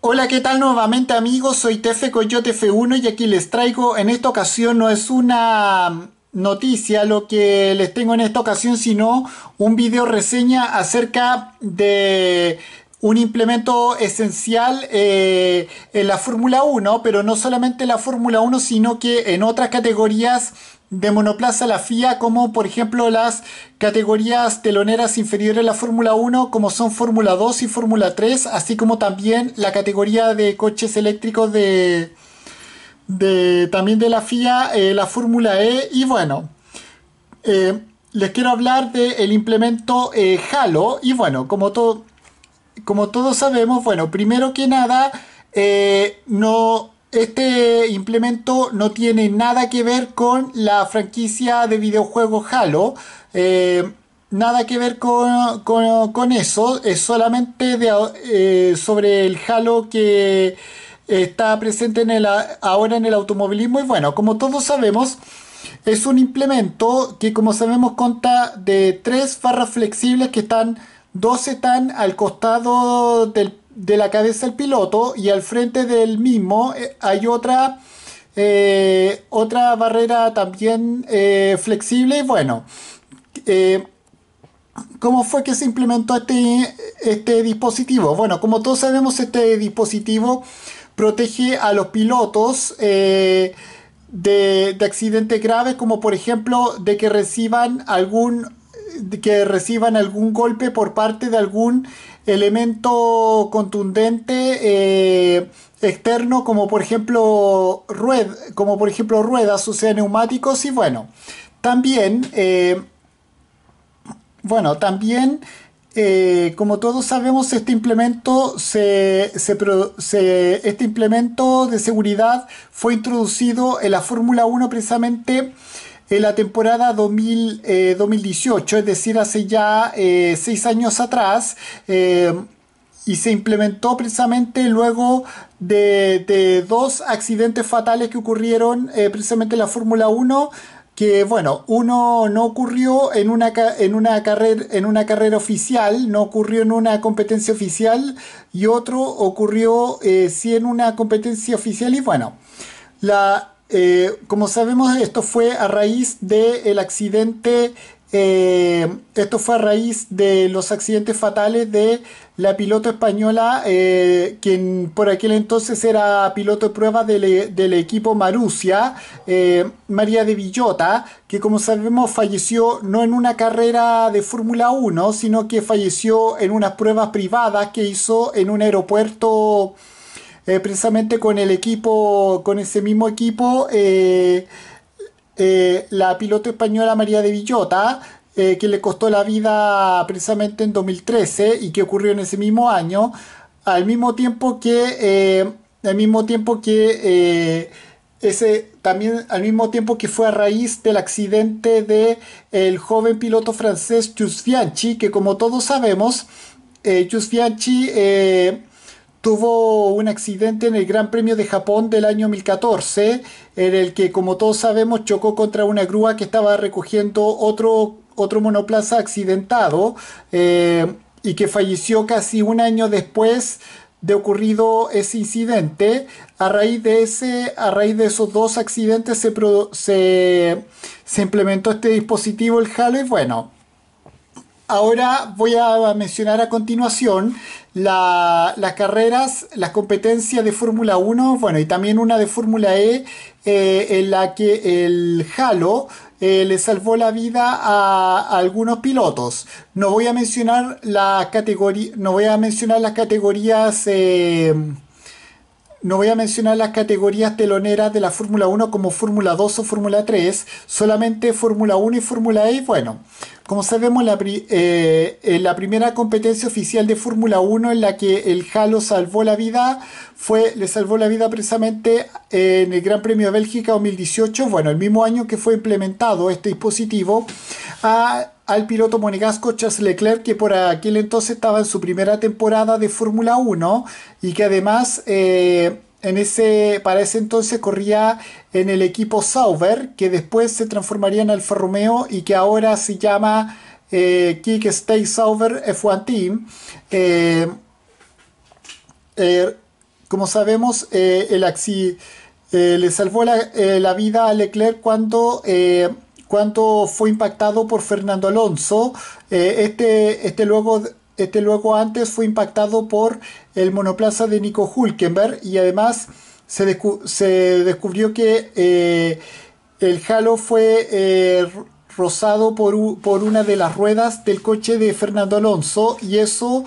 Hola, ¿qué tal nuevamente amigos? Soy Tefe Coyote F1 y aquí les traigo, en esta ocasión no es una noticia lo que les tengo en esta ocasión, sino un video reseña acerca de un implemento esencial eh, en la Fórmula 1, pero no solamente en la Fórmula 1, sino que en otras categorías de monoplaza la FIA, como por ejemplo las categorías teloneras inferiores a la Fórmula 1, como son Fórmula 2 y Fórmula 3, así como también la categoría de coches eléctricos de, de también de la FIA, eh, la Fórmula E, y bueno. Eh, les quiero hablar del implemento Halo y bueno, como todo como todos sabemos, bueno, primero que nada, eh, no, este implemento no tiene nada que ver con la franquicia de videojuegos Halo. Eh, nada que ver con, eso, es solamente eh, sobre el Halo que está presente en ahora en el automovilismo. Y bueno, como todos sabemos, es un implemento que como sabemos conta de tres farras flexibles que están Dos están al costado de la cabeza del piloto y al frente del mismo eh, hay otra, eh, otra barrera también eh, flexible. Bueno, ¿Cómo fue que se implementó este, este, dispositivo? Bueno, como todos sabemos, este dispositivo protege a los pilotos de, de, accidentes graves, como por ejemplo de que reciban algún que reciban algún golpe por parte de algún elemento contundente eh, externo como por ejemplo rued como por ejemplo ruedas o sea neumáticos y bueno también eh, bueno también eh, como todos sabemos este implemento se, se, este implemento de seguridad fue introducido en la fórmula 1 precisamente en la temporada 2018, eh, es decir, hace ya eh, seis años atrás, eh, y se implementó precisamente luego de, dos accidentes fatales que ocurrieron precisamente en la Fórmula 1 que bueno, uno no ocurrió en una, carrera, oficial, no ocurrió en una competencia oficial y otro ocurrió eh, sí en una competencia oficial y bueno, la, eh, como sabemos, esto fue a raíz del de accidente, eh, esto fue a raíz de los accidentes fatales de la piloto española, eh, quien por aquel entonces era piloto de pruebas del, e, del equipo Marusia, María de Villota, que como sabemos falleció no en una carrera de Fórmula 1, sino que falleció en unas pruebas privadas que hizo en un aeropuerto eh, precisamente con el equipo, con ese mismo equipo, eh, eh, la piloto española María de Villota, que le costó la vida precisamente en 2013 y que ocurrió en ese mismo año, al mismo tiempo que, al mismo tiempo que ese también al mismo tiempo que fue a raíz del accidente de el joven piloto francés Jus Fianchi, que como todos sabemos, eh, tuvo un accidente en el Gran Premio de Japón del año 2014, en el que, como todos sabemos, chocó contra una grúa que estaba recogiendo otro, otro monoplaza accidentado eh, y que falleció casi un año después de ocurrido ese incidente. A raíz de, ese, a raíz de esos dos accidentes se, se, se implementó este dispositivo, el HALES, bueno, Ahora voy a mencionar a continuación las carreras, las competencias de Fórmula 1, bueno, y también una de Fórmula E, eh, en la que el Halo eh, le salvó la vida a, algunos pilotos. No voy a mencionar la categoría, no voy a mencionar las categorías. Eh, no voy a mencionar las categorías teloneras de la Fórmula 1 como Fórmula 2 o Fórmula 3, solamente Fórmula 1 y Fórmula E. Bueno, como sabemos, la, eh, la primera competencia oficial de Fórmula 1 en la que el Halo salvó la vida fue, le salvó la vida precisamente en el Gran Premio de Bélgica 2018, bueno, el mismo año que fue implementado este dispositivo, al piloto monegasco Charles Leclerc, que por aquel entonces estaba en su primera temporada de Fórmula 1 y que además eh, en ese, para ese entonces corría en el equipo Sauber, que después se transformaría en Alfa Romeo y que ahora se llama eh, Kick Stay Sauber F1 Team. Eh, eh, como sabemos, el axi, le salvó la, vida a Leclerc cuando cuando fue impactado por Fernando Alonso. Eh, este, este, luego, este luego antes fue impactado por el monoplaza de Nico Hulkenberg y además se, descubrió que eh, el halo fue eh, rozado por, una de las ruedas del coche de Fernando Alonso y eso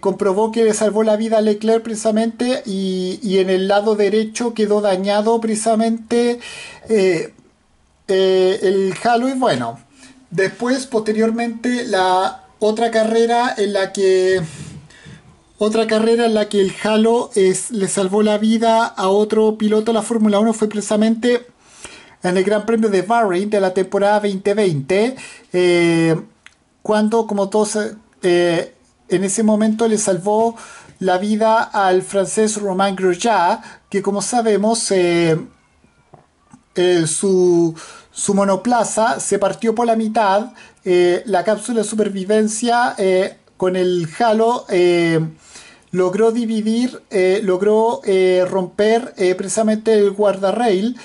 comprobó que le salvó la vida a Leclerc precisamente y en el lado derecho quedó dañado precisamente eh, el Halo y bueno, después, posteriormente, la otra carrera en la que... Otra carrera en la que el Halo es, le salvó la vida a otro piloto de la Fórmula 1 fue precisamente en el Gran Premio de Bahrein de la temporada 2020, eh, cuando, como todos, eh, en ese momento le salvó la vida al francés Romain Grosjean, que como sabemos eh, su, su, monoplaza se partió por la mitad, eh, la cápsula de supervivencia eh, con el halo logró dividir, logró romper precisamente el guardarrail,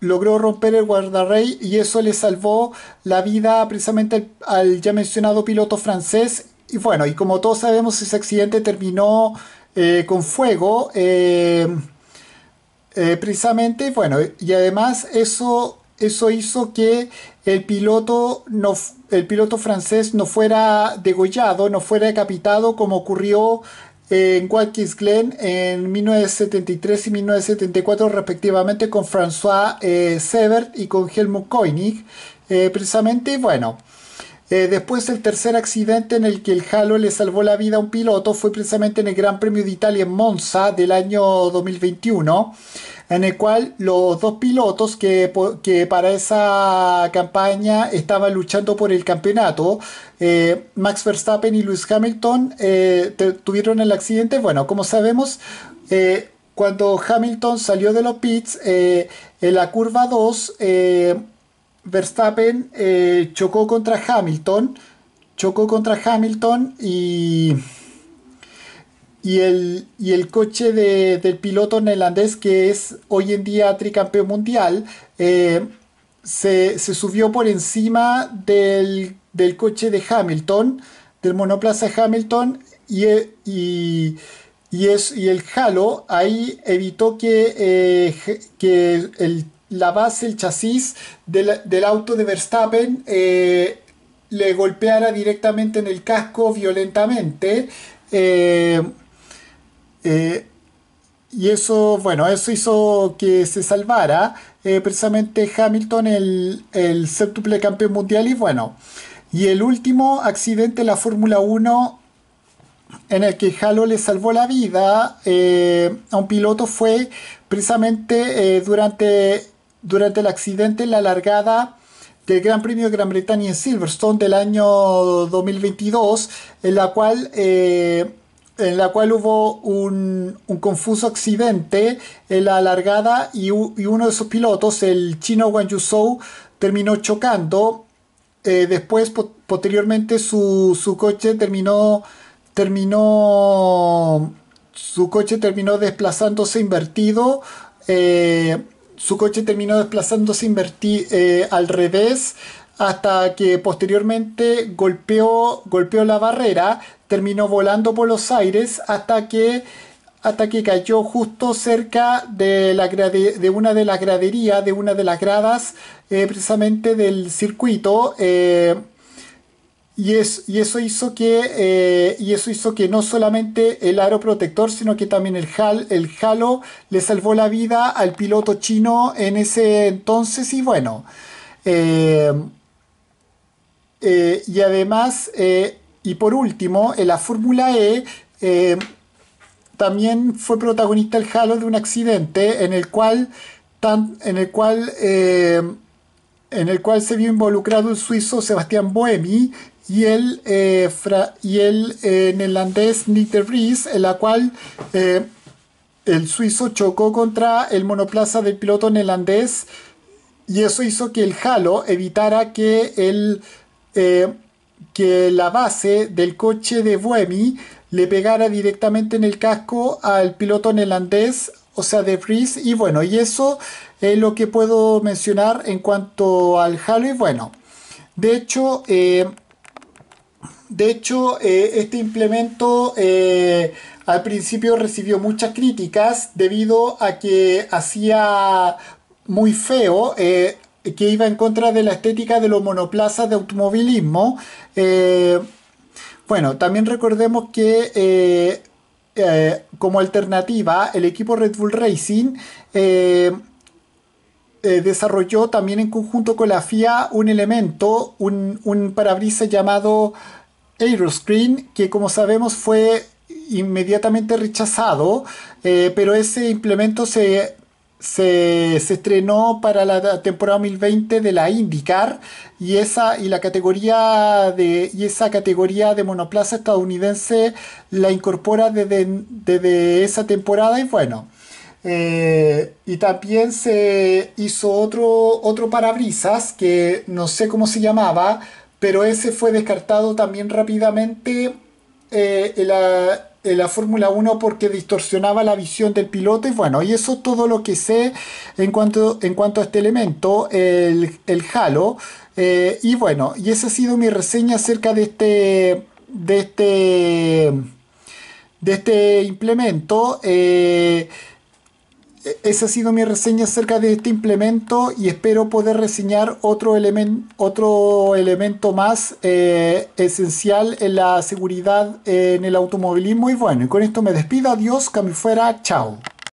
logró romper el guardarrail y eso le salvó la vida precisamente al, al ya mencionado piloto francés. Y bueno, y como todos sabemos, ese accidente terminó con fuego. Eh, precisamente, bueno, y además eso, eso hizo que el piloto, no, el piloto francés no fuera degollado, no fuera decapitado como ocurrió en Watkins Glen en 1973 y 1974 respectivamente con François eh, Sebert y con Helmut Koenig. Eh, precisamente, bueno, eh, después el tercer accidente en el que el Halo le salvó la vida a un piloto fue precisamente en el Gran Premio de Italia en Monza del año 2021, en el cual los dos pilotos que, para esa campaña estaban luchando por el campeonato, eh, Max Verstappen y Lewis Hamilton, eh, tuvieron el accidente. Bueno, como sabemos, cuando Hamilton salió de los pits, en la curva 2, Verstappen eh, chocó contra Hamilton, chocó contra Hamilton y, y, el, el coche del piloto neerlandés, que es hoy en día tricampeón mundial, eh, se, subió por encima del, coche de Hamilton, del monoplaza Hamilton, eh, y, y es, y el halo ahí evitó que, que el la base, el chasis del, auto de Verstappen eh, le golpeara directamente en el casco violentamente. Eh, eh, y eso, bueno, eso hizo que se salvara precisamente Hamilton, el, el séptuple campeón mundial. Y bueno, y el último accidente en la Fórmula 1 en el que Halo le salvó la vida a un piloto fue precisamente durante durante el accidente en la largada del Gran Premio de Gran Bretaña en Silverstone del año 2022, en la cual, eh, en la cual hubo un, confuso accidente en la largada y, uno de sus pilotos, el chino Wang Yusou terminó chocando. Eh, después, posteriormente, su, coche terminó, terminó, su coche terminó desplazándose invertido. Eh, su coche terminó desplazándose invertí, eh, al revés hasta que posteriormente golpeó, golpeó la barrera, terminó volando por los aires hasta que, hasta que cayó justo cerca de, la de una de las graderías, de una de las gradas, eh, precisamente del circuito. Eh, y, eso hizo que, eh, y eso hizo que no solamente el aro protector, sino que también el, Hal, el Halo le salvó la vida al piloto chino en ese entonces. Y bueno, eh, eh, y además, y por último, en la Fórmula E también fue protagonista el Halo de un accidente en el cual, en el cual en el cual se vio involucrado el suizo Sebastián Bohemi y el, eh, y el eh, neerlandés Nick Vries, en la cual eh, el suizo chocó contra el monoplaza del piloto neerlandés y eso hizo que el halo evitara que, el, que la base del coche de Buemi le pegara directamente en el casco al piloto neerlandés, o sea, de Vries, y bueno, y eso es lo que puedo mencionar en cuanto al halo, y bueno, de hecho, de hecho, eh, este implemento eh, al principio recibió muchas críticas debido a que hacía muy feo, eh, que iba en contra de la estética de los monoplazas de automovilismo. bueno, también recordemos que como alternativa, el equipo Red Bull Racing desarrolló también en conjunto con la FIA un elemento, un, un parabrisas llamado Aeroscreen, que como sabemos fue inmediatamente rechazado, eh, pero ese implemento se, estrenó para la temporada 2020 de la IndyCar y esa, y la categoría de, esa categoría de monoplaza estadounidense la incorpora desde, esa temporada y bueno. Eh, y también se hizo otro, otro parabrisas que no sé cómo se llamaba, pero ese fue descartado también rápidamente eh, en la, Fórmula 1 porque distorsionaba la visión del piloto y bueno, y eso todo lo que sé en cuanto, en cuanto a este elemento, el, el halo, eh, y bueno, y esa ha sido mi reseña acerca de este, de este, de este implemento. Eh, eh, esa ha sido mi reseña acerca de este implemento y espero poder reseñar otro, otro elemento más eh, esencial en la seguridad en el automovilismo. Y bueno, y con esto me despido. Adiós, cami fuera. Chao.